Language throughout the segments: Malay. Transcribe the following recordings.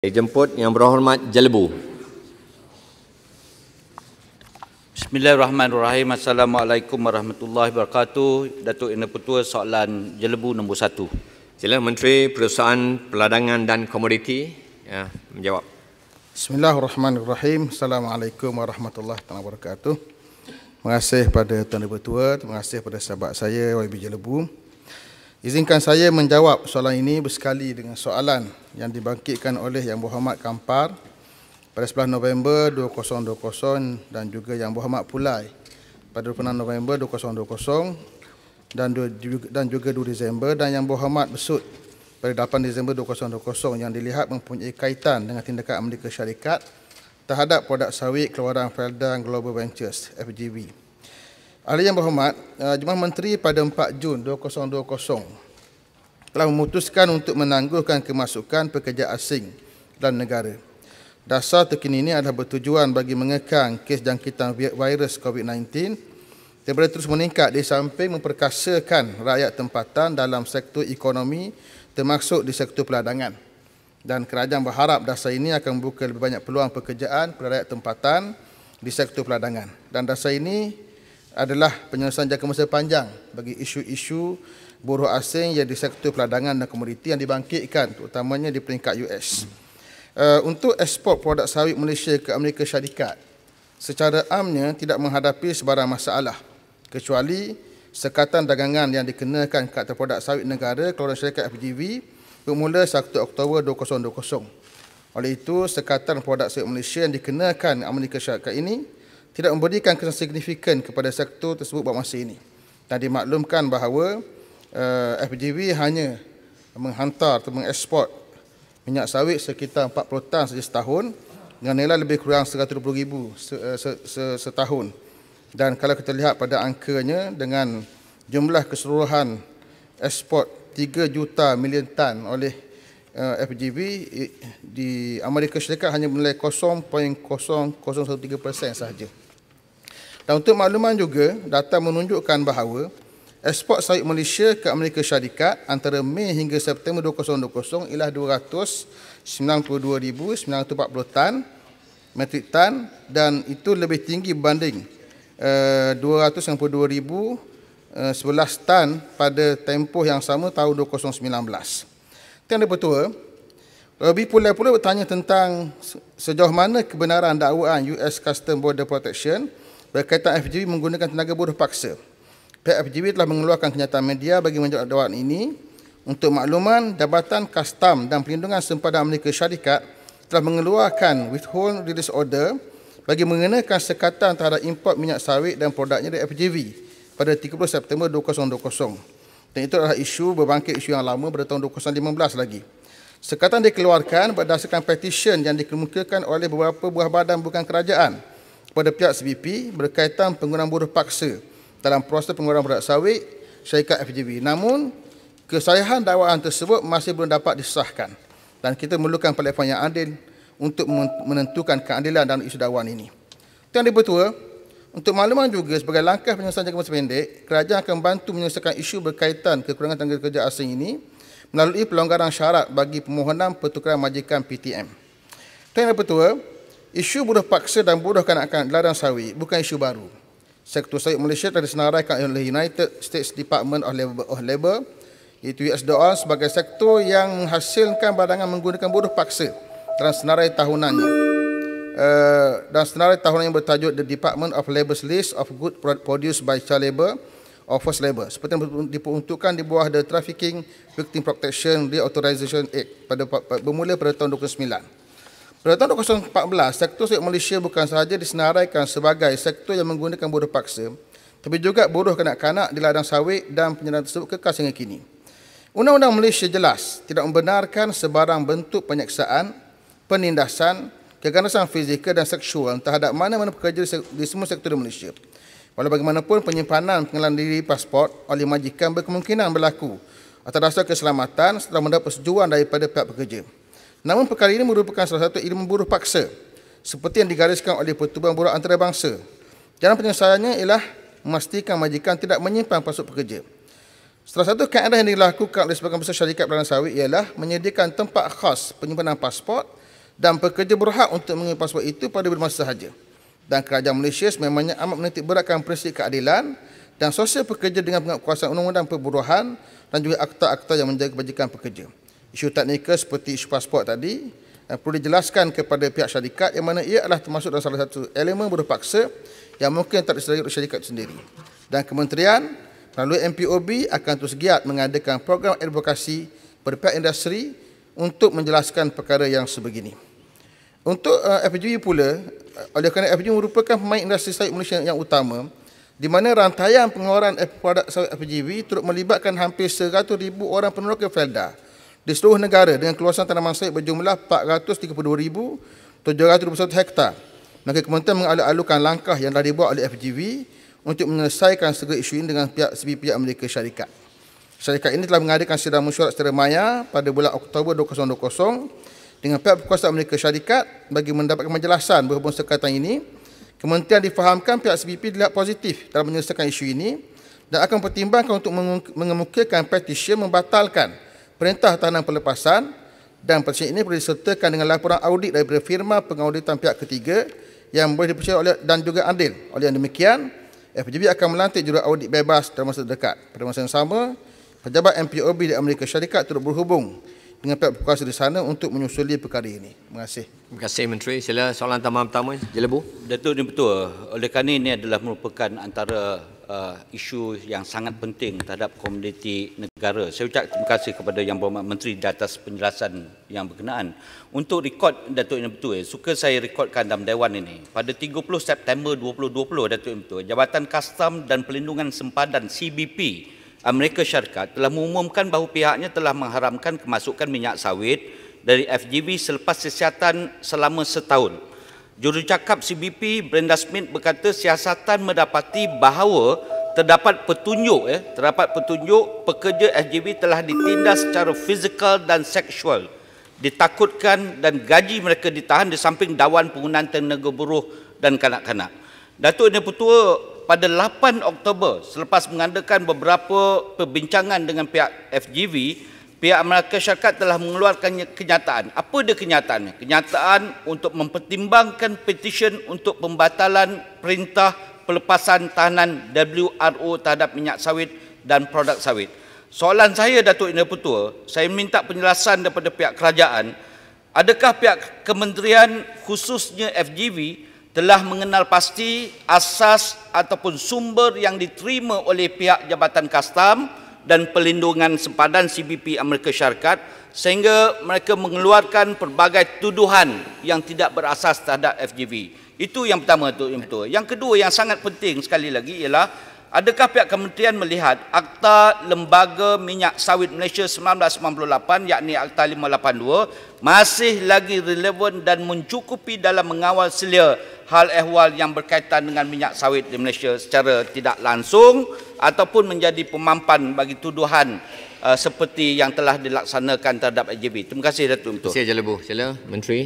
Saya jemput yang berhormat Jelebu. Bismillahirrahmanirrahim. Assalamualaikum warahmatullahi wabarakatuh. Datuk Ina Putua, soalan Jelebu nombor satu. Sila Menteri Perusahaan Peladangan dan Komoditi ya, menjawab. Bismillahirrahmanirrahim. Assalamualaikum warahmatullahi wabarakatuh. Terima kasih kepada Tuan Ibu Tua, terima kasih kepada sahabat saya YB Jelebu. Izinkan saya menjawab soalan ini bersekali dengan soalan yang dibangkitkan oleh Yang Berhormat Kampar pada 11 November 2020 dan juga Yang Berhormat Pulai pada 26 November 2020 dan juga, dan juga 2 Disember dan Yang Berhormat Besut pada 8 Disember 2020 yang dilihat mempunyai kaitan dengan tindakan Amerika Syarikat terhadap produk sawit keluaran Felda Global Ventures FGV. Ahli yang berhormat, eh, Jemaah Menteri pada 4 Jun 2020 telah memutuskan untuk menangguhkan kemasukan pekerja asing dalam negara. Dasar terkini ini adalah bertujuan bagi mengekang kes jangkitan virus COVID-19 daripada terus meningkat di samping memperkasakan rakyat tempatan dalam sektor ekonomi termasuk di sektor peladangan. Dan kerajaan berharap dasar ini akan membuka lebih banyak peluang pekerjaan kepada rakyat tempatan di sektor peladangan. Dan dasar ini adalah penyelesaian jangka masa panjang bagi isu-isu buruh asing yang di sektor peladangan dan komoditi yang dibangkitkan terutamanya di peringkat US. Uh, eh, untuk ekspor produk sawit Malaysia ke Amerika Syarikat secara amnya tidak menghadapi sebarang masalah kecuali sekatan dagangan yang dikenakan ke atas produk sawit negara keluaran syarikat FGV bermula 1 Oktober 2020. Oleh itu, sekatan produk sawit Malaysia yang dikenakan Amerika Syarikat ini tidak memberikan kesan signifikan kepada sektor tersebut buat masa ini. Dan dimaklumkan bahawa uh, eh, FGV hanya menghantar atau mengekspor minyak sawit sekitar 40 tan sahaja setahun dengan nilai lebih kurang RM120,000 se, eh, se, se, setahun. Dan kalau kita lihat pada angkanya dengan jumlah keseluruhan ekspor 3 juta million tan oleh uh, eh, FGV di Amerika Syarikat hanya bernilai 0.003% sahaja. Dan untuk makluman juga, data menunjukkan bahawa ekspor sawit Malaysia ke Amerika Syarikat antara Mei hingga September 2020 ialah 292,940 tan metrik tan dan itu lebih tinggi berbanding uh, 292,011 tan pada tempoh yang sama tahun 2019. Tengok ada petua. Lebih pula pula bertanya tentang sejauh mana kebenaran dakwaan US Custom Border Protection berkaitan FGV menggunakan tenaga buruh paksa. Pihak FGV telah mengeluarkan kenyataan media bagi menjawab dakwaan ini untuk makluman Jabatan Kastam dan Perlindungan Sempadan Amerika Syarikat telah mengeluarkan withhold release order bagi mengenakan sekatan terhadap import minyak sawit dan produknya dari FGV pada 30 September 2020. Dan itu adalah isu berbangkit isu yang lama pada tahun 2015 lagi. Sekatan dikeluarkan berdasarkan petition yang dikemukakan oleh beberapa buah badan bukan kerajaan kepada pihak CBP berkaitan penggunaan buruh paksa dalam proses penggunaan produk sawit syarikat FGV. Namun, kesayahan dakwaan tersebut masih belum dapat disahkan dan kita memerlukan platform yang adil untuk menentukan keadilan dalam isu dakwaan ini. Tuan Dibetua, untuk makluman juga sebagai langkah penyelesaian jangka masa pendek, kerajaan akan membantu menyelesaikan isu berkaitan kekurangan tenaga kerja asing ini melalui pelonggaran syarat bagi permohonan pertukaran majikan PTM. Tuan dan Pertua, isu buruh paksa dan buruh kanak-kanak di ladang sawit bukan isu baru. Sektor sawit Malaysia telah disenaraikan oleh United States Department of Labor, of Labor iaitu USDA sebagai sektor yang menghasilkan badangan menggunakan buruh paksa dalam senarai tahunannya. Eh, dan senarai tahunan yang bertajuk The Department of Labor's List of Good Produced by Child Labor or Forced Labor seperti yang diperuntukkan di bawah The Trafficking Victim Protection Reauthorization Act pada bermula pada tahun 2009. Pada tahun 2014, sektor sektor Malaysia bukan sahaja disenaraikan sebagai sektor yang menggunakan buruh paksa tapi juga buruh kanak-kanak di ladang sawit dan penyelidikan tersebut kekal sehingga kini. Undang-undang Malaysia jelas tidak membenarkan sebarang bentuk penyeksaan, penindasan, keganasan fizikal dan seksual terhadap mana-mana pekerja di semua sektor di Malaysia. Walau bagaimanapun penyimpanan pengenalan diri pasport oleh majikan berkemungkinan berlaku atas dasar keselamatan setelah mendapat persetujuan daripada pihak pekerja. Namun perkara ini merupakan salah satu ilmu buruh paksa seperti yang digariskan oleh Pertubuhan Buruh Antarabangsa. Jalan penyelesaiannya ialah memastikan majikan tidak menyimpan pasport pekerja. Salah satu kaedah yang dilakukan oleh sebagian besar syarikat pelanggan sawit ialah menyediakan tempat khas penyimpanan pasport dan pekerja berhak untuk mengambil pasport itu pada bermasa sahaja. Dan kerajaan Malaysia sememangnya amat menitik beratkan prinsip keadilan dan sosial pekerja dengan penguatkuasaan undang-undang perburuhan dan juga akta-akta yang menjaga kebajikan pekerja. Isu teknikal seperti isu pasport tadi eh, perlu dijelaskan kepada pihak syarikat yang mana ia adalah termasuk dalam salah satu elemen berpaksa yang mungkin tak disedari oleh syarikat sendiri. Dan kementerian melalui MPOB akan terus giat mengadakan program advokasi berpihak industri untuk menjelaskan perkara yang sebegini. Untuk uh, FGU pula, uh, oleh kerana FGU merupakan pemain industri sawit Malaysia yang utama, di mana rantaian pengeluaran produk sawit FGV turut melibatkan hampir 100 ribu orang peneroka Felda di seluruh negara dengan keluasan tanaman sawit berjumlah 432,721 hektar. Maka kementerian mengalu-alukan langkah yang telah dibuat oleh FGV untuk menyelesaikan segala isu ini dengan pihak sebi pihak mereka syarikat. Syarikat ini telah mengadakan sidang mesyuarat secara maya pada bulan Oktober 2020 dengan pihak berkuasa Amerika Syarikat bagi mendapatkan penjelasan berhubung sekatan ini. Kementerian difahamkan pihak SBP dilihat positif dalam menyelesaikan isu ini dan akan pertimbangkan untuk mengemukakan petisyen membatalkan perintah tahanan pelepasan dan petisyen ini boleh disertakan dengan laporan audit daripada firma pengauditan pihak ketiga yang boleh dipercaya oleh dan juga adil. Oleh yang demikian, FGB akan melantik juru audit bebas dalam masa dekat. Pada masa yang sama, pejabat MPOB di Amerika Syarikat turut berhubung dengan pihak berkuasa di sana untuk menyusuli perkara ini. Terima kasih. Terima kasih Menteri. Sila soalan tambahan pertama, Jelebu. Datuk dan betul. oleh kerana ini adalah merupakan antara uh, isu yang sangat penting terhadap komuniti negara. Saya ucap terima kasih kepada Yang Berhormat Menteri di atas penjelasan yang berkenaan. Untuk rekod Datuk betul Petua, eh, suka saya rekodkan dalam Dewan ini. Pada 30 September 2020, Datuk dan Petua, Jabatan Kastam dan Pelindungan Sempadan CBP Amerika ah, Syarikat telah mengumumkan bahawa pihaknya telah mengharamkan kemasukan minyak sawit dari FGV selepas siasatan selama setahun. Jurucakap CBP Brenda Smith berkata siasatan mendapati bahawa terdapat petunjuk eh, terdapat petunjuk pekerja FGV telah ditindas secara fizikal dan seksual ditakutkan dan gaji mereka ditahan di samping dawan penggunaan tenaga buruh dan kanak-kanak. Datuk Dewan Pertua pada 8 Oktober selepas mengadakan beberapa perbincangan dengan pihak FGV, pihak Amerika Syarikat telah mengeluarkan kenyataan. Apa dia kenyataannya? Kenyataan untuk mempertimbangkan petisyen untuk pembatalan perintah pelepasan tahanan WRO terhadap minyak sawit dan produk sawit. Soalan saya Datuk Indra Putua, saya minta penjelasan daripada pihak kerajaan, adakah pihak kementerian khususnya FGV telah mengenal pasti asas ataupun sumber yang diterima oleh pihak Jabatan Kastam dan pelindungan Sempadan CBP Amerika Syarikat sehingga mereka mengeluarkan pelbagai tuduhan yang tidak berasas terhadap FGV. Itu yang pertama Tuan Yang kedua yang sangat penting sekali lagi ialah Adakah pihak kementerian melihat Akta Lembaga Minyak Sawit Malaysia 1998 yakni Akta 582 masih lagi relevan dan mencukupi dalam mengawal selia hal ehwal yang berkaitan dengan minyak sawit di Malaysia secara tidak langsung ataupun menjadi pemampan bagi tuduhan uh, seperti yang telah dilaksanakan terhadap AJB. Terima kasih Datuk Menteri. Terima kasih Jalebu, Jalabu Menteri.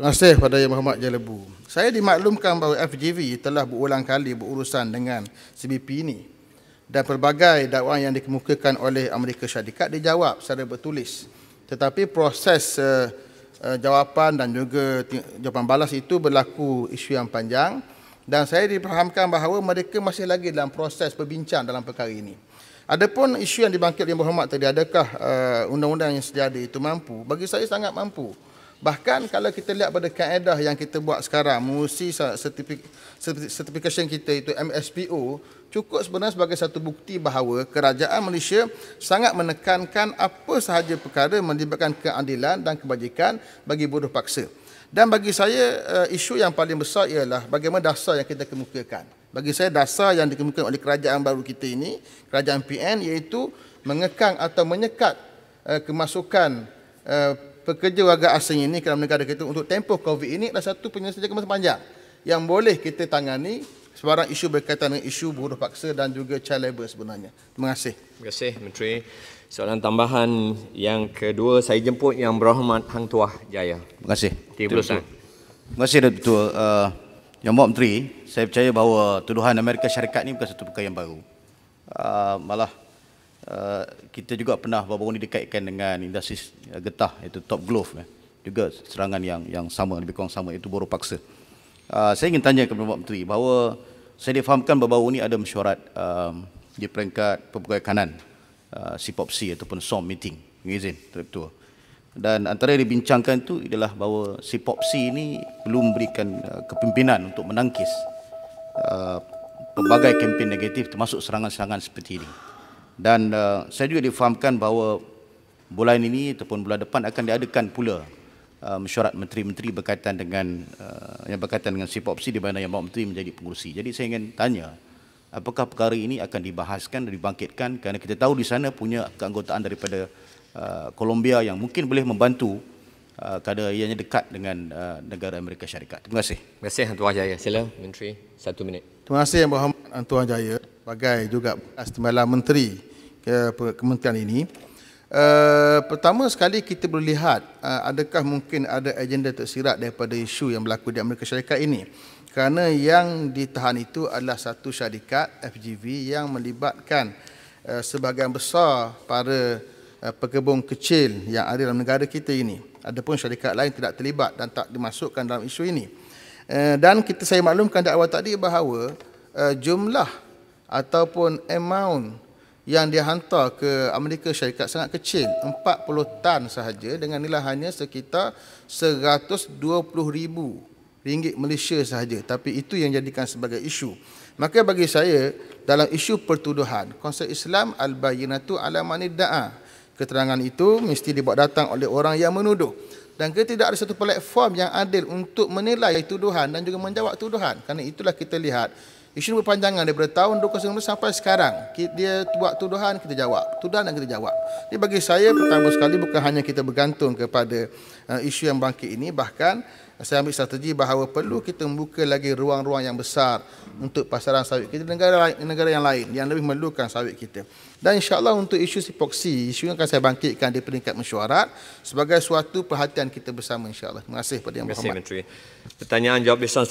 Terima kasih kepada Yang Muhammad Jalebu. Saya dimaklumkan bahawa FGV telah berulang kali berurusan dengan CBP ini dan pelbagai dakwaan yang dikemukakan oleh Amerika Syarikat dijawab secara bertulis. Tetapi proses uh, uh, jawapan dan juga jawapan balas itu berlaku isu yang panjang dan saya diperhamkan bahawa mereka masih lagi dalam proses berbincang dalam perkara ini. Adapun isu yang dibangkit oleh Muhammad tadi, adakah eh, undang-undang uh, yang sedia ada itu mampu? Bagi saya sangat mampu. Bahkan kalau kita lihat pada kaedah yang kita buat sekarang, mengurusi sertifikasi kita itu MSPO, cukup sebenarnya sebagai satu bukti bahawa kerajaan Malaysia sangat menekankan apa sahaja perkara melibatkan keadilan dan kebajikan bagi buruh paksa. Dan bagi saya, eh, isu yang paling besar ialah bagaimana dasar yang kita kemukakan. Bagi saya, dasar yang dikemukakan oleh kerajaan baru kita ini, kerajaan PN, iaitu mengekang atau menyekat eh, kemasukan eh, pekerja warga asing ini dalam negara kita untuk tempoh COVID ini adalah satu penyelesaian masa panjang yang boleh kita tangani sebarang isu berkaitan dengan isu buruh paksa dan juga child labour sebenarnya. Terima kasih. Terima kasih Menteri. Soalan tambahan yang kedua saya jemput yang berhormat Hang Tuah Jaya. Terima kasih. Terima kasih. Terima kasih Dr. Uh, yang Mbak Menteri, saya percaya bahawa tuduhan Amerika Syarikat ini bukan satu perkara yang baru. Uh, malah Eh, kita juga pernah baru-baru ini dikaitkan dengan industri getah iaitu top glove eh. juga serangan yang yang sama lebih kurang sama iaitu boro paksa. Uh, saya ingin tanya kepada Bapak Menteri bahawa saya difahamkan baru-baru ini ada mesyuarat um, di peringkat pegawai kanan uh, CPOPC ataupun SOM meeting mengizin Direktur. Dan antara yang dibincangkan itu adalah bahawa CPOPC ini belum memberikan uh, kepimpinan untuk menangkis uh, pelbagai kempen negatif termasuk serangan-serangan seperti ini dan uh, saya juga difahamkan bahawa bulan ini ataupun bulan depan akan diadakan pula uh, mesyuarat menteri-menteri berkaitan dengan uh, yang berkaitan dengan sifat opsi di mana yang bawa menteri menjadi pengurusi. Jadi saya ingin tanya apakah perkara ini akan dibahaskan dan dibangkitkan kerana kita tahu di sana punya keanggotaan daripada uh, Colombia yang mungkin boleh membantu uh, kerana ianya dekat dengan uh, negara Amerika Syarikat. Terima kasih. Terima kasih Tuan Wahjaya. Sila Menteri satu minit. Terima kasih Yang Berhormat Tuan Jaya sebagai juga as Menteri uh, kementerian ini. Uh, pertama sekali kita boleh lihat uh, adakah mungkin ada agenda tersirat daripada isu yang berlaku di Amerika Syarikat ini. Kerana yang ditahan itu adalah satu syarikat FGV yang melibatkan uh, sebahagian besar para uh, pekebun kecil yang ada dalam negara kita ini. Adapun syarikat lain tidak terlibat dan tak dimasukkan dalam isu ini. Uh, dan kita saya maklumkan di awal tadi bahawa uh, jumlah ataupun amount yang dia hantar ke Amerika Syarikat sangat kecil 40 tan sahaja dengan nilai hanya sekitar 120 ribu ringgit Malaysia sahaja tapi itu yang jadikan sebagai isu maka bagi saya dalam isu pertuduhan konsep Islam al-bayyinatu ala man da'a keterangan itu mesti dibuat datang oleh orang yang menuduh dan kita tidak ada satu platform yang adil untuk menilai tuduhan dan juga menjawab tuduhan kerana itulah kita lihat Isu ini berpanjangan daripada tahun 2019 sampai sekarang. Dia buat tuduhan, kita jawab. Tuduhan dan kita jawab. Jadi bagi saya pertama sekali bukan hanya kita bergantung kepada eh, isu yang bangkit ini. Bahkan saya ambil strategi bahawa perlu kita membuka lagi ruang-ruang yang besar untuk pasaran sawit kita negara negara yang lain yang lebih memerlukan sawit kita. Dan insyaAllah untuk isu sipoksi, isu yang akan saya bangkitkan di peringkat mesyuarat sebagai suatu perhatian kita bersama insyaAllah. Terima kasih kepada yang berhormat. Terima kasih Menteri. Pertanyaan jawab besan